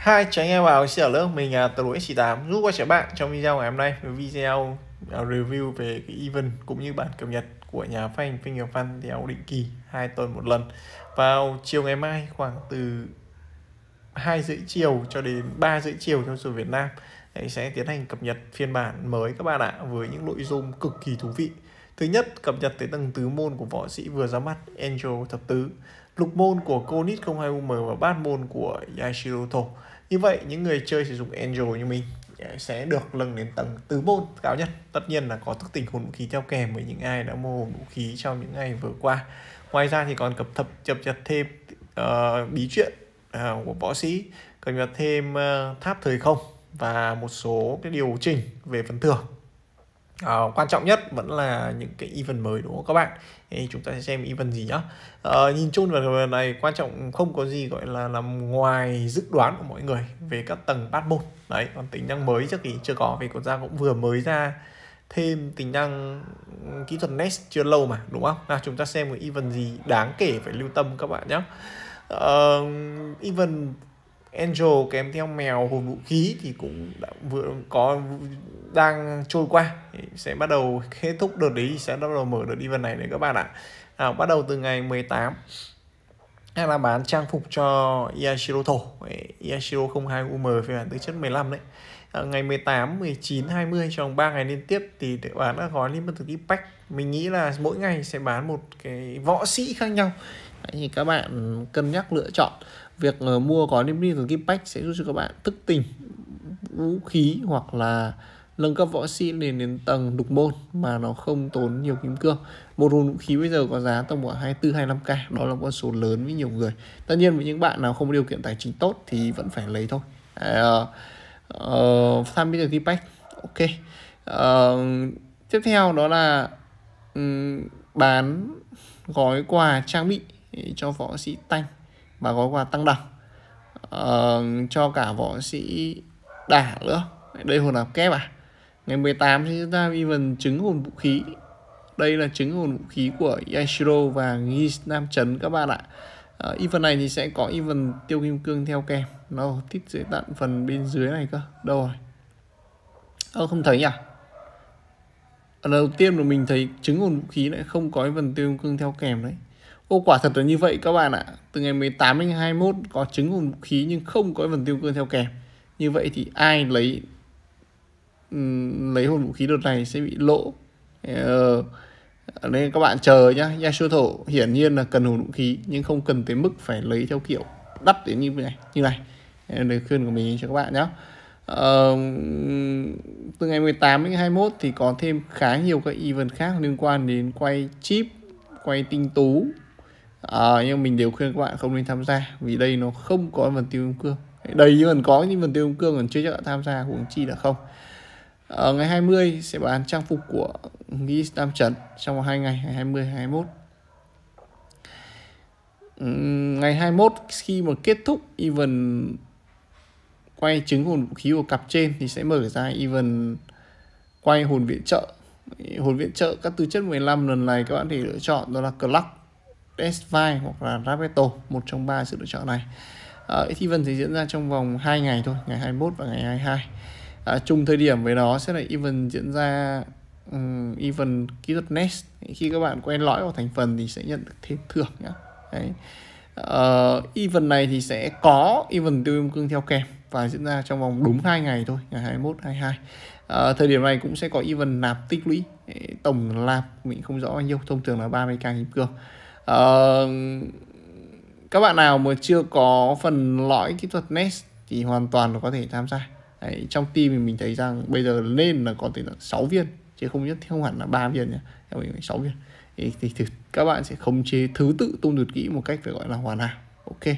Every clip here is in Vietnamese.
Hai chào anh em vào xin chào lớp mình là tờ lỗi C8 giúp quay trở bạn trong video ngày hôm nay video à, review về cái event cũng như bản cập nhật của nhà phanh phanh nghiệp fan theo định kỳ hai tuần một lần vào chiều ngày mai khoảng từ hai rưỡi chiều cho đến ba rưỡi chiều theo giờ Việt Nam Đấy, sẽ tiến hành cập nhật phiên bản mới các bạn ạ với những nội dung cực kỳ thú vị Thứ nhất, cập nhật tới tầng tứ môn của võ sĩ vừa ra mắt Angel thập tứ lục môn của Konit 02UM và bát môn của yashiroto Như vậy, những người chơi sử dụng Angel như mình ờ, sẽ được lần đến tầng tứ môn cao nhất. Tất nhiên là có thức tỉnh hồn vũ khí theo kèm với những ai đã mua hồn vũ khí trong những ngày vừa qua. Ngoài ra thì còn cập thập cập nhật thêm uh, bí truyện uh, của võ sĩ, cập nhật thêm uh, tháp thời không và một số cái điều chỉnh về phần thưởng À, quan trọng nhất vẫn là những cái event mới đúng không các bạn thì chúng ta sẽ xem event gì nhá à, nhìn chung là này quan trọng không có gì gọi là nằm ngoài dự đoán của mọi người về các tầng bát môn đấy còn tính năng mới chắc thì chưa có vì quốc gia cũng vừa mới ra thêm tính năng kỹ thuật nest chưa lâu mà đúng không là chúng ta xem cái event gì đáng kể phải lưu tâm các bạn nhé uh, ờ, event angel kèm theo mèo hồn vũ khí thì cũng đã vừa có đang trôi qua sẽ bắt đầu kết thúc đợt đấy sẽ bắt đầu mở đợt event này đấy các bạn ạ à, bắt đầu từ ngày 18 hay là bán trang phục cho Yashiro thổ Yashiro 02 UM phiên bản tư chất 15 đấy à, ngày 18, 19, 20 trong 3 ngày liên tiếp thì để bán các gói liên Limited Impact mình nghĩ là mỗi ngày sẽ bán một cái võ sĩ khác nhau Đấy, thì các bạn cân nhắc lựa chọn việc uh, mua gói liên Limited Impact sẽ giúp cho các bạn thức tỉnh vũ khí hoặc là nâng cấp võ sĩ lên đến tầng đục môn mà nó không tốn nhiều kim cương một hồn vũ khí bây giờ có giá tầm khoảng 24 25k đó là con số lớn với nhiều người tất nhiên với những bạn nào không có điều kiện tài chính tốt thì vẫn phải lấy thôi uh, uh, tham biết được pack ok uh, tiếp theo đó là um, bán gói quà trang bị cho võ sĩ tanh và gói quà tăng đẳng uh, cho cả võ sĩ đả nữa đây hồn áp kép à Ngày 18 thì chúng ta even trứng hồn vũ khí. Đây là trứng hồn vũ khí của Yashiro và Nghi Nam Trấn các bạn ạ. Uh, even này thì sẽ có event tiêu kim cương theo kèm. Nó tít dưới tận phần bên dưới này cơ. Đâu rồi? Ơ ờ, không thấy nhỉ à? Ở đầu tiên là mình thấy trứng hồn vũ khí lại không có even tiêu kim cương theo kèm đấy. Ô quả thật là như vậy các bạn ạ. Từ ngày 18 đến 21 có trứng hồn vũ khí nhưng không có even tiêu kim cương theo kèm. Như vậy thì ai lấy lấy hồn vũ khí đợt này sẽ bị lỗ ờ, nên các bạn chờ nhá Yasuo thổ hiển nhiên là cần hồn vũ khí nhưng không cần tới mức phải lấy theo kiểu đắt đến như này như này lời khuyên của mình cho các bạn nhé ờ, từ ngày 18 đến 21 thì có thêm khá nhiều các event khác liên quan đến quay chip quay tinh tú à, nhưng mình đều khuyên các bạn không nên tham gia vì đây nó không có phần tiêu âm cương đầy vẫn có nhưng phần tiêu âm cương còn chưa chắc đã tham gia cũng chi là không ở ờ, ngày 20 sẽ bán trang phục của Nghĩ Nam Trần trong 2 ngày, ngày 20 21. Ngày 21 khi mà kết thúc event quay trứng hồn vũ khí của cặp trên thì sẽ mở ra event quay hồn viện trợ. Hồn viện trợ các tư chất 15 lần này các bạn thể lựa chọn đó là Clock, Desvai hoặc là Rapeto, một trong ba sự lựa chọn này. Ờ, event thì diễn ra trong vòng 2 ngày thôi, ngày 21 và ngày 22 à, chung thời điểm với nó sẽ là event diễn ra um, event kỹ thuật nest khi các bạn quen lõi vào thành phần thì sẽ nhận được thêm thưởng nhá đấy uh, event này thì sẽ có event tiêu kim cương theo kèm và diễn ra trong vòng đúng hai ngày thôi ngày 21 22 à, thời điểm này cũng sẽ có event nạp tích lũy tổng nạp mình không rõ bao nhiêu thông thường là 30k kim cương à, các bạn nào mà chưa có phần lõi kỹ thuật nest thì hoàn toàn có thể tham gia Đấy, trong team thì mình thấy rằng bây giờ nên là có thể là 6 viên chứ không nhất không hẳn là ba viên nhá theo mình 6 viên thì, thì, thì các bạn sẽ khống chế thứ tự tung tuyệt kỹ một cách phải gọi là hoàn hảo ok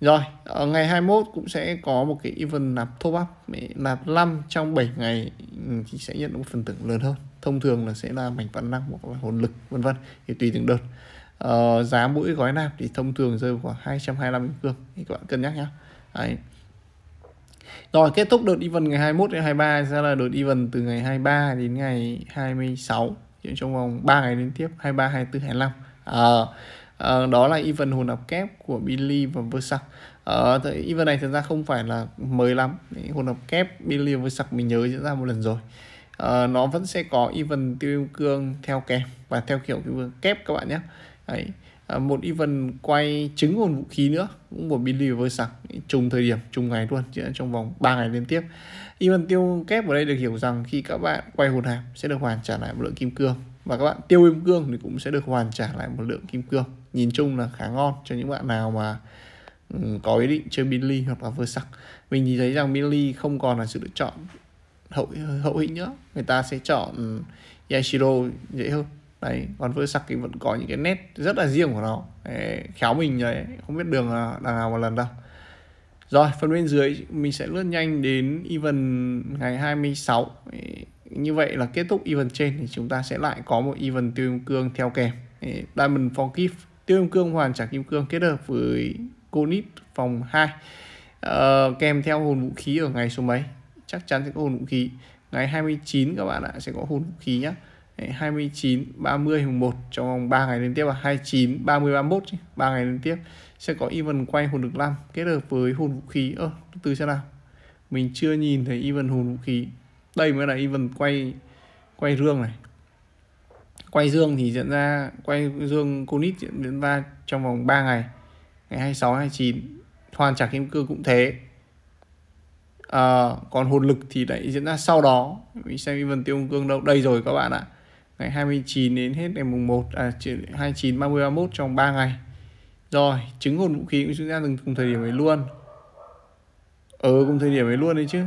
rồi ở ờ, ngày 21 cũng sẽ có một cái event nạp top up nạp 5 trong 7 ngày ừ, thì sẽ nhận một phần thưởng lớn hơn thông thường là sẽ là mảnh văn năng hoặc là hồn lực vân vân thì tùy từng đợt ờ, giá mỗi gói nạp thì thông thường rơi vào khoảng 225 cương thì các bạn cân nhắc nhá Đấy. Rồi kết thúc đợt event ngày 21 đến 23 ra là đợt event từ ngày 23 đến ngày 26 trong vòng 3 ngày liên tiếp 23, 24, 25 à, à, đó là event hồn hợp kép của Billy và Versace. à, event này thực ra không phải là mới lắm hồn hợp kép Billy và Versace mình nhớ diễn ra một lần rồi à, nó vẫn sẽ có event tiêu cương theo kèm và theo kiểu kép các bạn nhé Đấy, À, một event quay trứng hồn vũ khí nữa cũng của Billy với sạc trùng thời điểm trùng ngày luôn chỉ trong vòng 3 ngày liên tiếp event tiêu kép ở đây được hiểu rằng khi các bạn quay hồn hạp sẽ được hoàn trả lại một lượng kim cương và các bạn tiêu kim cương thì cũng sẽ được hoàn trả lại một lượng kim cương nhìn chung là khá ngon cho những bạn nào mà ừ, có ý định chơi Billy hoặc là vừa sặc mình nhìn thấy rằng Billy không còn là sự lựa chọn hậu hậu hĩnh nữa người ta sẽ chọn Yashiro dễ hơn đấy còn với thì vẫn có những cái nét rất là riêng của nó đấy, khéo mình đấy không biết đường là đằng nào một lần đâu rồi phần bên dưới mình sẽ lướt nhanh đến event ngày 26 đấy, như vậy là kết thúc event trên thì chúng ta sẽ lại có một event tiêu kim cương theo kèm đấy, Diamond gift tiêu kim cương hoàn trả kim cương kết hợp với Conit phòng 2 ờ, kèm theo hồn vũ khí ở ngày số mấy chắc chắn sẽ có hồn vũ khí ngày 29 các bạn ạ sẽ có hồn vũ khí nhé Đấy, 29, 30 mùng 1 trong vòng 3 ngày liên tiếp là 29, 30, 31 chứ, 3 ngày liên tiếp sẽ có even quay hồn lực 5 kết hợp với hồn vũ khí. Ơ, ờ, từ xem nào. Mình chưa nhìn thấy even hồn vũ khí. Đây mới là even quay quay rương này. Quay dương thì diễn ra quay dương conit diễn ra trong vòng 3 ngày. Ngày 26, 29 hoàn trả kim cương cũng thế. À, còn hồn lực thì lại diễn ra sau đó mình xem even tiêu hùng cương đâu đây rồi các bạn ạ ngày 29 đến hết ngày mùng 1 à 29 30 31 trong 3 ngày rồi chứng hồn vũ khí cũng chúng ta từng cùng thời điểm ấy luôn ở ừ, cùng thời điểm ấy luôn đấy chứ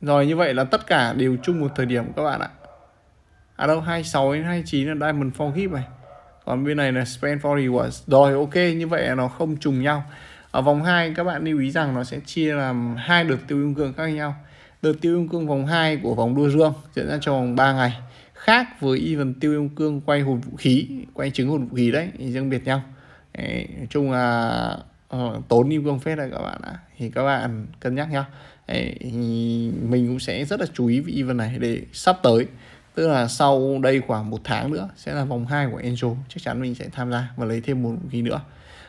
rồi như vậy là tất cả đều chung một thời điểm các bạn ạ à đâu 26 đến 29 là Diamond for Gift này còn bên này là Spend for Rewards rồi ok như vậy là nó không trùng nhau ở vòng 2 các bạn lưu ý rằng nó sẽ chia làm hai đợt tiêu ương cường khác nhau đợt tiêu ương cường vòng 2 của vòng đua dương diễn ra trong vòng 3 ngày khác với even tiêu yêu cương quay hồn vũ khí quay trứng hồn vũ khí đấy riêng biệt nhau đấy, nói chung là ờ, tốn yêu cương phết rồi các bạn ạ thì các bạn cân nhắc nhá đấy, mình cũng sẽ rất là chú ý với even này để sắp tới tức là sau đây khoảng một tháng nữa sẽ là vòng 2 của Angel chắc chắn mình sẽ tham gia và lấy thêm một vũ khí nữa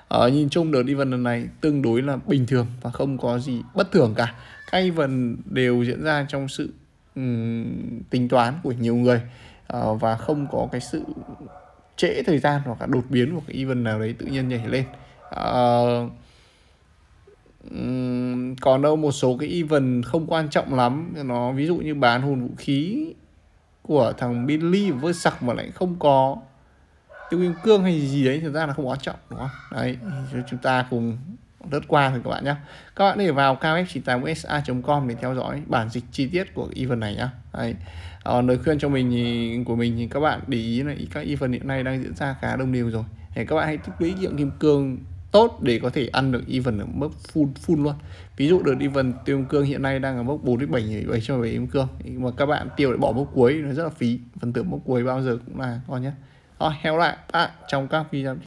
ở ờ, nhìn chung đợt event lần này tương đối là bình thường và không có gì bất thường cả các event đều diễn ra trong sự um, tính toán của nhiều người Ờ, và không có cái sự trễ thời gian hoặc là đột biến một cái event nào đấy tự nhiên nhảy lên uh, còn đâu một số cái event không quan trọng lắm nó ví dụ như bán hồn vũ khí của thằng Billy với sặc mà lại không có tiêu kim cương hay gì đấy thực ra là không quan trọng đúng không đấy ừ. chúng ta cùng lướt qua thôi các bạn nhé các bạn có thể vào kf98sa.com để theo dõi bản dịch chi tiết của event này nhá. Đấy. Ờ, lời khuyên cho mình thì, của mình thì các bạn để ý là các event hiện nay đang diễn ra khá đông đều rồi thì các bạn hãy tích lũy lượng kim cương tốt để có thể ăn được event ở mức full full luôn ví dụ được event tiêu cương hiện nay đang ở mức 47 7 cho 7 kim cương mà các bạn tiêu để bỏ mức cuối nó rất là phí phần tử mức cuối bao giờ cũng là con nhé rồi hẹn lại bạn à, trong các video